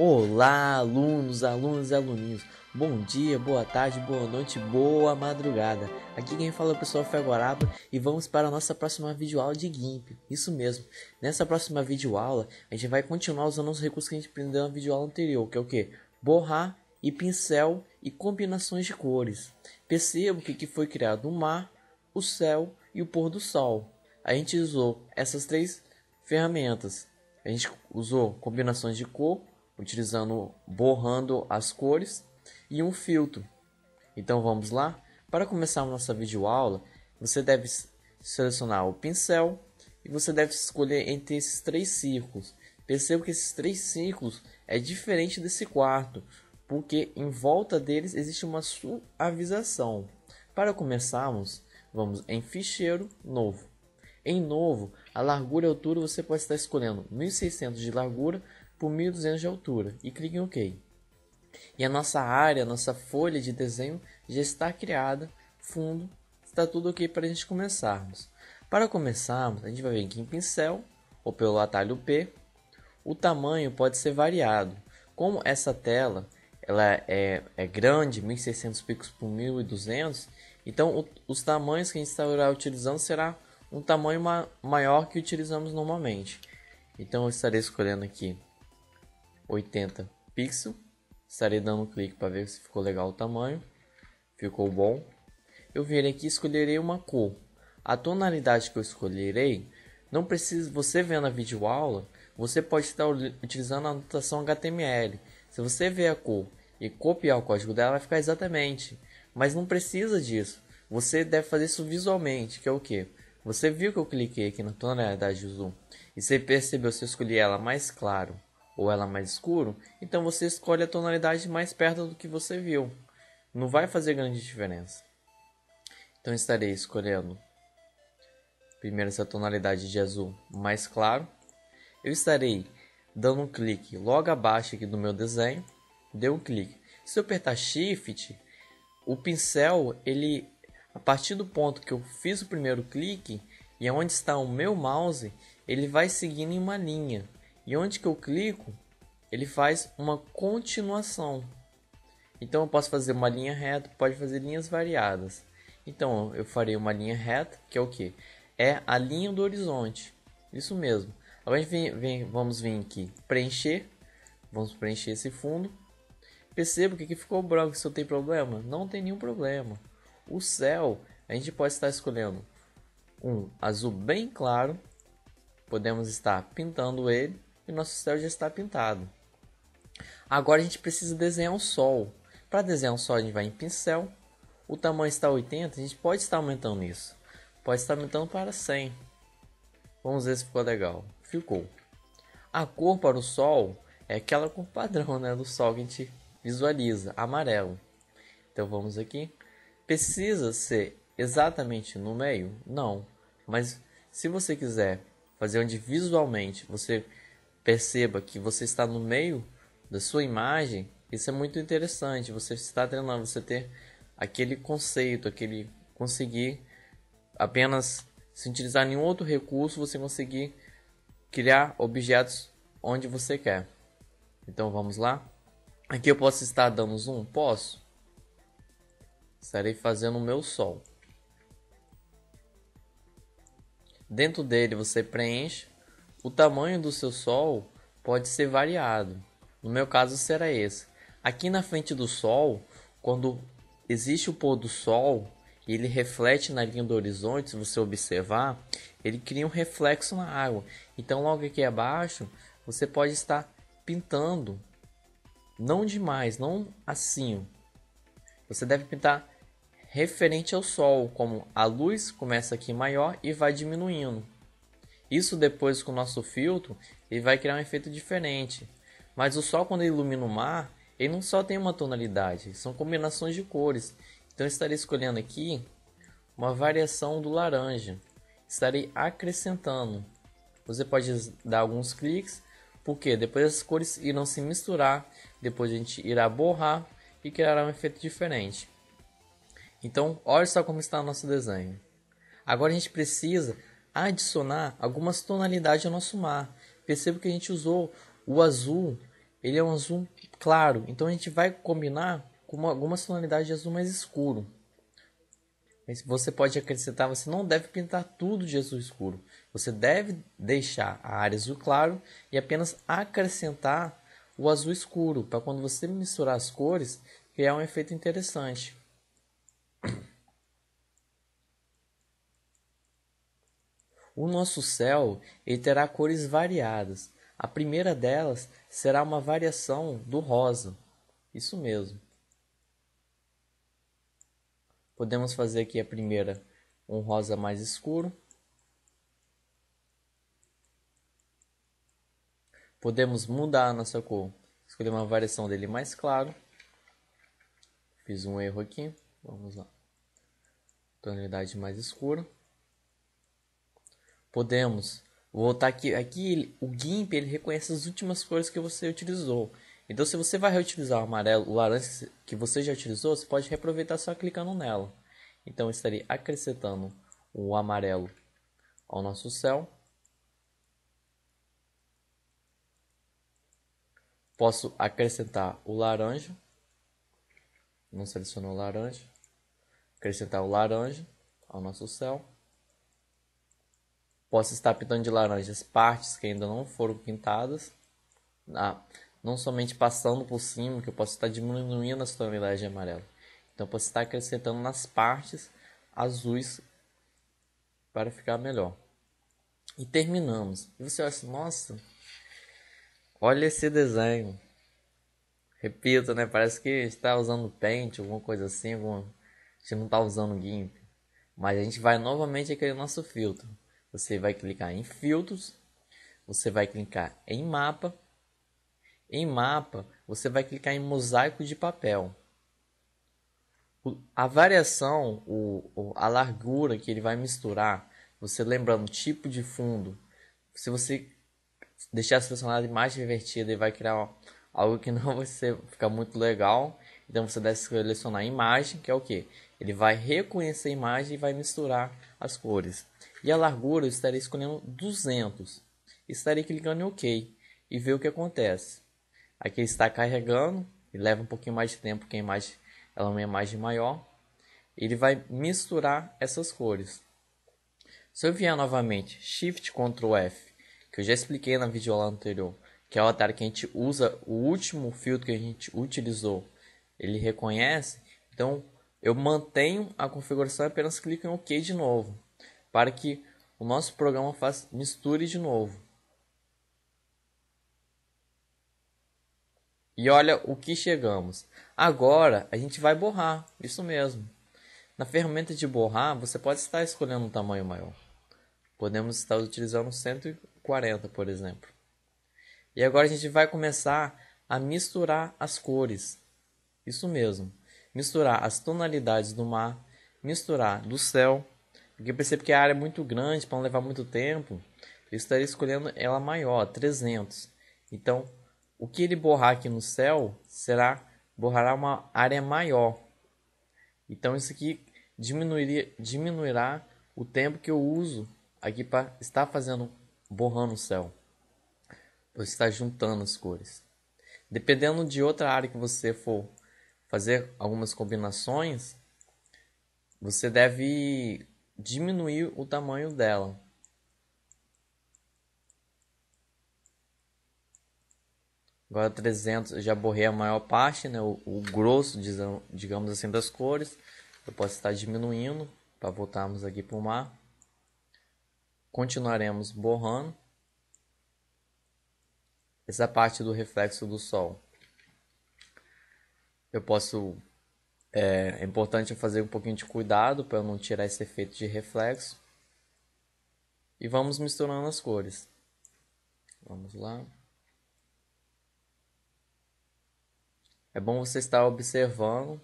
Olá, alunos, alunas e aluninhos. Bom dia, boa tarde, boa noite, boa madrugada. Aqui quem fala é o pessoal Feguaraba e vamos para a nossa próxima videoaula de GIMP. Isso mesmo. Nessa próxima videoaula, a gente vai continuar usando os recursos que a gente aprendeu na videoaula anterior, que é o que? Borrar e pincel e combinações de cores. Percebo que foi criado o mar, o céu e o pôr do sol. A gente usou essas três ferramentas. A gente usou combinações de cor, utilizando borrando as cores e um filtro. Então vamos lá? Para começar a nossa videoaula, você deve selecionar o pincel e você deve escolher entre esses três círculos. Perceba que esses três círculos é diferente desse quarto, porque em volta deles existe uma suavização. Para começarmos, vamos em ficheiro novo. Em novo, a largura e a altura você pode estar escolhendo 1600 de largura por 1200 de altura e clique em OK. E a nossa área, a nossa folha de desenho já está criada, fundo, está tudo ok para a gente começarmos. Para começarmos, a gente vai vir aqui em pincel ou pelo atalho P. O tamanho pode ser variado. Como essa tela ela é, é grande, 1600 pixels por 1200, então o, os tamanhos que a gente estará utilizando será um tamanho ma maior que utilizamos normalmente. Então eu estarei escolhendo aqui 80 pixels. Estarei dando um clique para ver se ficou legal o tamanho. Ficou bom. Eu virei aqui e escolherei uma cor. A tonalidade que eu escolherei, não precisa você vendo a videoaula, você pode estar utilizando a anotação HTML. Se você ver a cor e copiar o código dela, vai ficar exatamente. Mas não precisa disso. Você deve fazer isso visualmente, que é o que? Você viu que eu cliquei aqui na tonalidade azul e você percebeu se eu escolhi ela mais claro ou ela é mais escuro, então você escolhe a tonalidade mais perto do que você viu. Não vai fazer grande diferença. Então estarei escolhendo primeiro essa tonalidade de azul mais claro. Eu estarei dando um clique logo abaixo aqui do meu desenho. Deu um clique. Se eu apertar Shift, o pincel ele a partir do ponto que eu fiz o primeiro clique e é onde está o meu mouse, ele vai seguindo em uma linha. E onde que eu clico, ele faz uma continuação. Então eu posso fazer uma linha reta, pode fazer linhas variadas. Então eu farei uma linha reta, que é o que? É a linha do horizonte. Isso mesmo. Agora vem, vem, vamos vir aqui preencher. Vamos preencher esse fundo. Perceba que aqui ficou branco. Se eu tenho problema, não tem nenhum problema. O céu, a gente pode estar escolhendo um azul bem claro. Podemos estar pintando ele e nosso céu já está pintado. Agora a gente precisa desenhar um sol. Para desenhar um sol, a gente vai em pincel. O tamanho está 80, a gente pode estar aumentando isso. Pode estar aumentando para 100. Vamos ver se ficou legal. Ficou. A cor para o sol é aquela cor padrão né, do sol que a gente visualiza, amarelo. Então vamos aqui. Precisa ser exatamente no meio? Não. Mas se você quiser fazer onde visualmente você perceba que você está no meio da sua imagem, isso é muito interessante. Você está treinando, você ter aquele conceito, aquele conseguir apenas sem utilizar nenhum outro recurso, você conseguir criar objetos onde você quer. Então vamos lá. Aqui eu posso estar dando zoom? Posso. Estarei fazendo o meu sol. Dentro dele você preenche o tamanho do seu sol pode ser variado. No meu caso será esse. Aqui na frente do sol, quando existe o pôr do sol, ele reflete na linha do horizonte, se você observar, ele cria um reflexo na água. Então logo aqui abaixo, você pode estar pintando não demais, não assim. Você deve pintar referente ao sol, como a luz começa aqui maior e vai diminuindo. Isso depois com o nosso filtro, ele vai criar um efeito diferente. Mas o sol quando ele ilumina o mar, ele não só tem uma tonalidade, são combinações de cores. Então eu estarei escolhendo aqui uma variação do laranja. Estarei acrescentando. Você pode dar alguns cliques, porque depois as cores irão se misturar, depois a gente irá borrar e criará um efeito diferente. Então, olha só como está o nosso desenho. Agora a gente precisa adicionar algumas tonalidades ao nosso mar. Perceba que a gente usou o azul, ele é um azul claro, então a gente vai combinar com algumas tonalidades de azul mais escuro. você pode acrescentar, você não deve pintar tudo de azul escuro. Você deve deixar a área azul claro e apenas acrescentar o azul escuro, para quando você misturar as cores, criar um efeito interessante. O nosso céu ele terá cores variadas. A primeira delas será uma variação do rosa. Isso mesmo. Podemos fazer aqui a primeira um rosa mais escuro. Podemos mudar a nossa cor. Escolher uma variação dele mais claro. Fiz um erro aqui. Vamos lá. Tonalidade mais escura. Podemos voltar aqui. Aqui o GIMP ele reconhece as últimas cores que você utilizou. Então, se você vai reutilizar o amarelo, o laranja que você já utilizou, você pode reaproveitar só clicando nela. Então, estaria acrescentando o amarelo ao nosso céu. Posso acrescentar o laranja. Não selecionou o laranja. Acrescentar o laranja ao nosso céu. Posso estar pintando de laranja as partes que ainda não foram pintadas, ah, não somente passando por cima, que eu posso estar diminuindo as tonalidades de amarelo. Então eu posso estar acrescentando nas partes azuis para ficar melhor. E terminamos. E você olha assim, nossa, olha esse desenho. Repito, né? Parece que está usando pente, alguma coisa assim, alguma... a gente não está usando GIMP. Mas a gente vai novamente aquele nosso filtro. Você vai clicar em filtros, você vai clicar em mapa. Em mapa, você vai clicar em mosaico de papel. A variação, o, a largura que ele vai misturar, você lembrando o tipo de fundo, se você deixar selecionado a imagem invertida, ele vai criar ó, algo que não vai ser, ficar muito legal. Então você deve selecionar a imagem, que é o que? Ele vai reconhecer a imagem e vai misturar as cores e a largura eu estarei escolhendo 200. Estarei clicando em OK e ver o que acontece. Aqui está carregando e leva um pouquinho mais de tempo porque a imagem ela é uma imagem maior. Ele vai misturar essas cores. Se eu vier novamente Shift Ctrl F, que eu já expliquei na vídeo aula anterior, que é o atalho que a gente usa, o último filtro que a gente utilizou, ele reconhece. Então eu mantenho a configuração e apenas clico em OK de novo para que o nosso programa faça misture de novo. E olha o que chegamos. Agora a gente vai borrar, isso mesmo. Na ferramenta de borrar, você pode estar escolhendo um tamanho maior. Podemos estar utilizando 140, por exemplo. E agora a gente vai começar a misturar as cores. Isso mesmo. Misturar as tonalidades do mar, misturar do céu, porque eu percebo que a área é muito grande para não levar muito tempo. Eu estaria escolhendo ela maior, 300. Então, o que ele borrar aqui no céu será borrará uma área maior. Então isso aqui diminuiria, diminuirá o tempo que eu uso aqui para estar fazendo borrando o céu. Você está juntando as cores. Dependendo de outra área que você for fazer algumas combinações, você deve Diminuir o tamanho dela Agora 300 já borrei a maior parte, né? O, o, grosso, digamos assim, das cores. Eu posso estar diminuindo para voltarmos aqui para o mar. Continuaremos borrando. Essa parte do reflexo do sol. Eu posso é, é importante fazer um pouquinho de cuidado para não tirar esse efeito de reflexo. E vamos misturando as cores. Vamos lá. É bom você estar observando.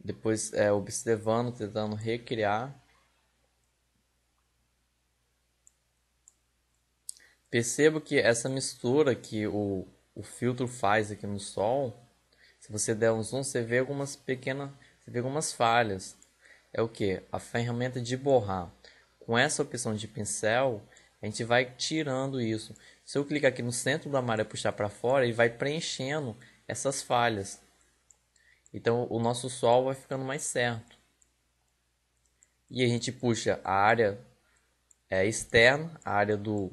Depois é, observando, tentando recriar. Percebo que essa mistura que o, o filtro faz aqui no sol se você der um zoom, você vê algumas pequenas, você vê algumas falhas. É o que? A ferramenta de borrar. Com essa opção de pincel, a gente vai tirando isso. Se eu clicar aqui no centro da malha puxar para fora, ele vai preenchendo essas falhas. Então o nosso sol vai ficando mais certo. E a gente puxa a área é, externa, a área do,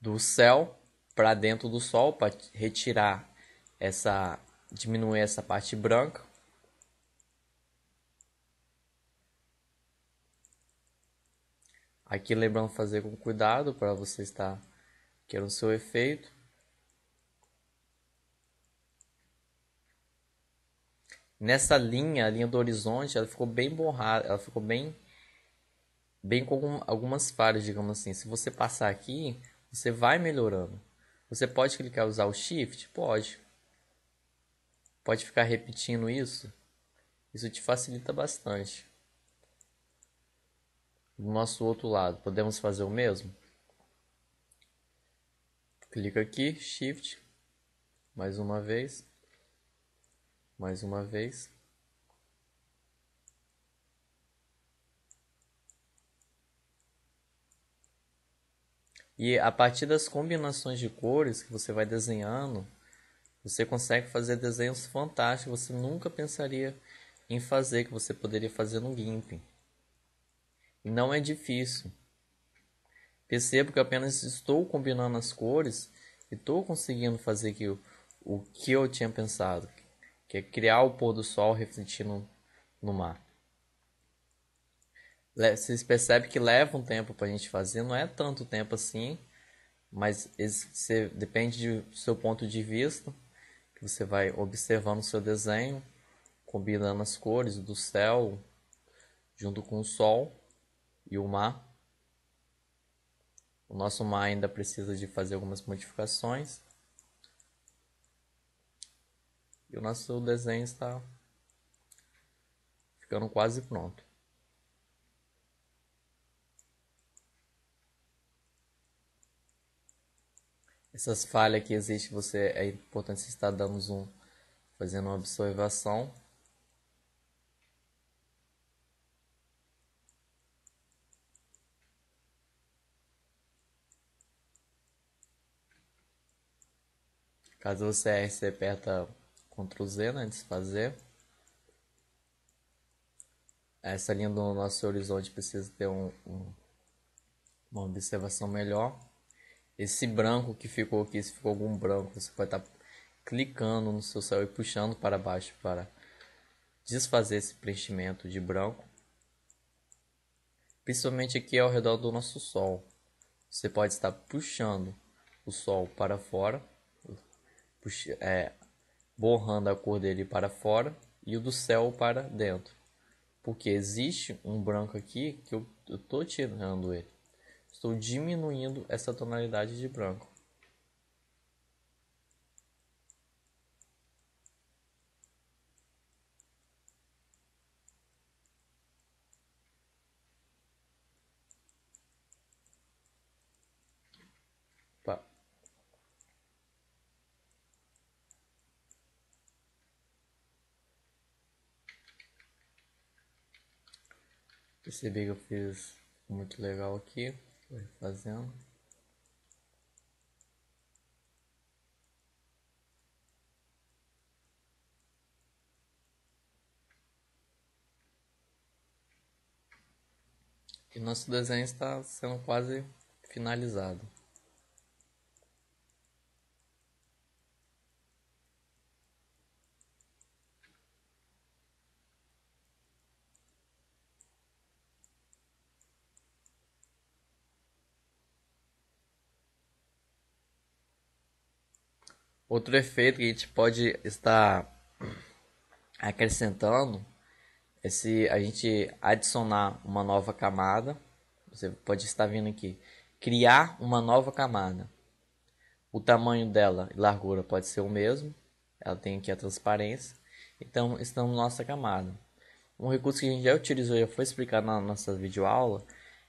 do céu, para dentro do sol, para retirar essa diminuir essa parte branca. Aqui lembrando fazer com cuidado para você estar querendo seu efeito. Nessa linha, a linha do horizonte, ela ficou bem borrada, ela ficou bem bem com algumas falhas, digamos assim. Se você passar aqui, você vai melhorando. Você pode clicar usar o shift? Pode pode ficar repetindo isso, isso te facilita bastante. Do nosso outro lado, podemos fazer o mesmo? Clica aqui, Shift, mais uma vez, mais uma vez. E a partir das combinações de cores que você vai desenhando, você consegue fazer desenhos fantásticos que você nunca pensaria em fazer, que você poderia fazer no GIMP. E não é difícil. Percebo que apenas estou combinando as cores e estou conseguindo fazer o, o que eu tinha pensado, que é criar o pôr do sol refletindo no mar. Vocês percebem que leva um tempo para a gente fazer, não é tanto tempo assim, mas esse, depende do seu ponto de vista. Você vai observando o seu desenho, combinando as cores do céu junto com o sol e o mar. O nosso mar ainda precisa de fazer algumas modificações. E o nosso desenho está ficando quase pronto. essas falhas que existem, você é importante você estar dando zoom, fazendo uma observação. Caso você erre, você aperta Ctrl Z, né, desfazer. Essa linha do nosso horizonte precisa ter um, um, uma observação melhor. Esse branco que ficou aqui, se ficou algum branco, você vai estar tá clicando no seu céu e puxando para baixo para desfazer esse preenchimento de branco. Principalmente aqui ao redor do nosso sol. Você pode estar puxando o sol para fora, puxa, é, borrando a cor dele para fora e o do céu para dentro. Porque existe um branco aqui que eu estou tirando ele. Estou diminuindo essa tonalidade de branco. Percebi que eu fiz muito legal aqui. Foi fazendo. E nosso desenho está sendo quase finalizado. Outro efeito que a gente pode estar acrescentando é se a gente adicionar uma nova camada. Você pode estar vindo aqui, criar uma nova camada. O tamanho dela e largura pode ser o mesmo. Ela tem aqui a transparência. Então, estamos na nossa camada. Um recurso que a gente já utilizou, já foi explicado na nossa videoaula,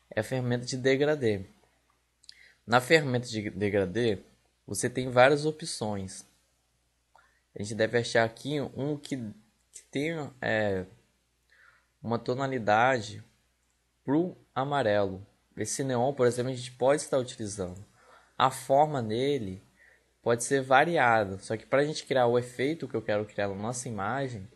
é a ferramenta de degradê. Na ferramenta de degradê, você tem várias opções. A gente deve achar aqui um que, que tenha é, uma tonalidade o amarelo. Esse neon, por exemplo, a gente pode estar utilizando. A forma nele pode ser variada, só que para a gente criar o efeito que eu quero criar na nossa imagem,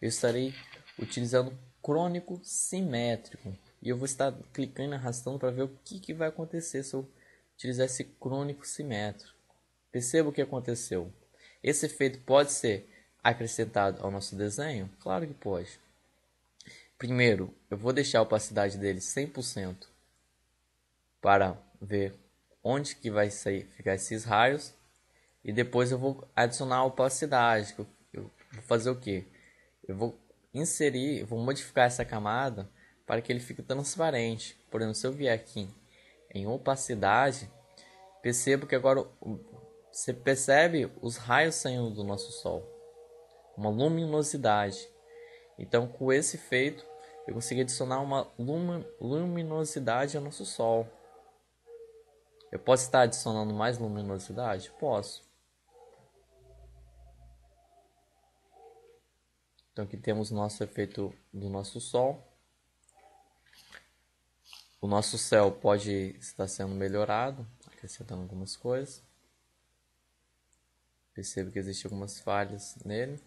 eu estarei utilizando crônico simétrico. E eu vou estar clicando e arrastando para ver o que, que vai acontecer se eu utilizar esse crônico simétrico. Perceba o que aconteceu. Esse efeito pode ser acrescentado ao nosso desenho? Claro que pode. Primeiro, eu vou deixar a opacidade dele 100% para ver onde que vai sair, ficar esses raios. E depois eu vou adicionar a opacidade. Eu vou fazer o que? Eu vou inserir, eu vou modificar essa camada para que ele fique transparente. Por exemplo, se eu vier aqui em opacidade, percebo que agora você percebe os raios saindo do nosso Sol, uma luminosidade. Então, com esse efeito, eu consegui adicionar uma lum luminosidade ao nosso Sol. Eu posso estar adicionando mais luminosidade? Posso. Então aqui temos nosso efeito do nosso Sol. O nosso céu pode estar sendo melhorado, acrescentando algumas coisas percebo que existem algumas falhas nele.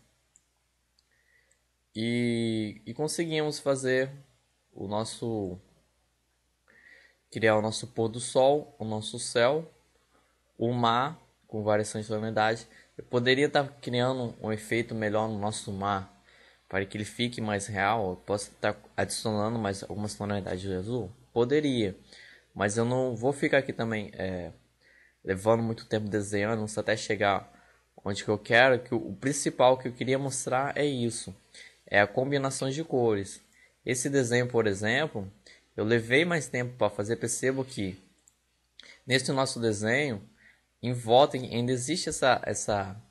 E, e conseguimos fazer o nosso criar o nosso pôr do sol, o nosso céu, o mar com variações de tonalidade. Eu poderia estar criando um efeito melhor no nosso mar para que ele fique mais real. Eu posso estar adicionando mais algumas tonalidades de azul. Poderia, mas eu não vou ficar aqui também é, levando muito tempo desenhando até chegar onde que eu quero que o principal que eu queria mostrar é isso, é a combinação de cores. Esse desenho, por exemplo, eu levei mais tempo para fazer, percebo que neste nosso desenho, em volta ainda existe essa essa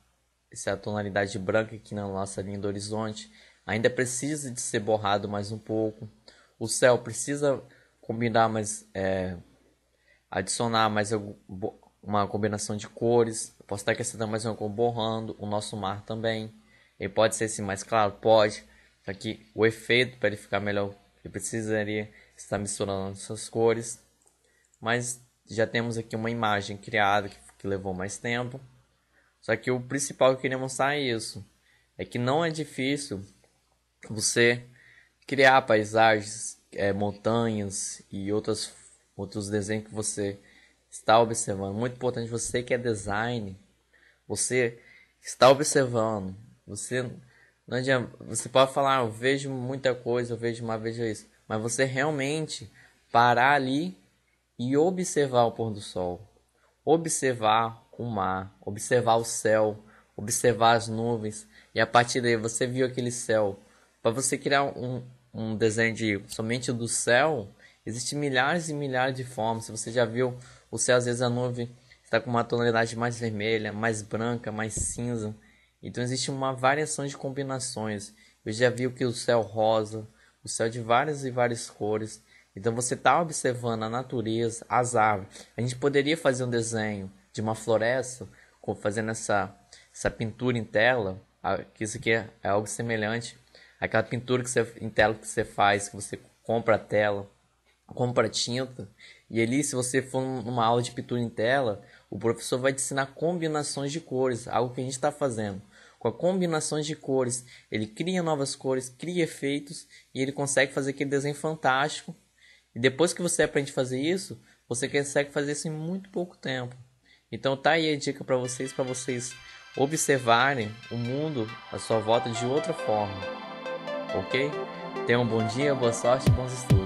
essa tonalidade branca aqui na nossa linha do horizonte, ainda precisa de ser borrado mais um pouco. O céu precisa combinar mais é, adicionar mais uma combinação de cores eu posso estar acrescentando mais uma como borrando, o nosso mar também. Ele pode ser assim mais claro? Pode. Só que o efeito, para ele ficar melhor, ele precisaria estar misturando essas cores. Mas já temos aqui uma imagem criada que, que levou mais tempo. Só que o principal que eu queria mostrar é isso. É que não é difícil você criar paisagens, é, montanhas e outras, outros desenhos que você está observando. Muito importante você que é design, você está observando. Você não adianta, você pode falar, ah, eu vejo muita coisa, eu vejo uma vejo isso, mas você realmente parar ali e observar o pôr do sol, observar o mar, observar o céu, observar as nuvens e a partir daí você viu aquele céu. Para você criar um, um desenho de somente do céu, Existem milhares e milhares de formas. Se você já viu o céu, às vezes a nuvem está com uma tonalidade mais vermelha, mais branca, mais cinza. Então existe uma variação de combinações. Eu já vi que o céu rosa, o céu de várias e várias cores. Então você está observando a natureza, as árvores. A gente poderia fazer um desenho de uma floresta, fazendo essa, essa pintura em tela, que isso aqui é, é algo semelhante àquela pintura que você, em tela que você faz, que você compra a tela compra tinta. E ali, se você for numa aula de pintura em tela, o professor vai te ensinar combinações de cores, algo que a gente está fazendo. Com a combinações de cores, ele cria novas cores, cria efeitos e ele consegue fazer aquele desenho fantástico. E depois que você aprende a fazer isso, você consegue fazer isso em muito pouco tempo. Então tá aí a dica para vocês, para vocês observarem o mundo à sua volta de outra forma. Ok? Tenham um bom dia, boa sorte, bons estudos.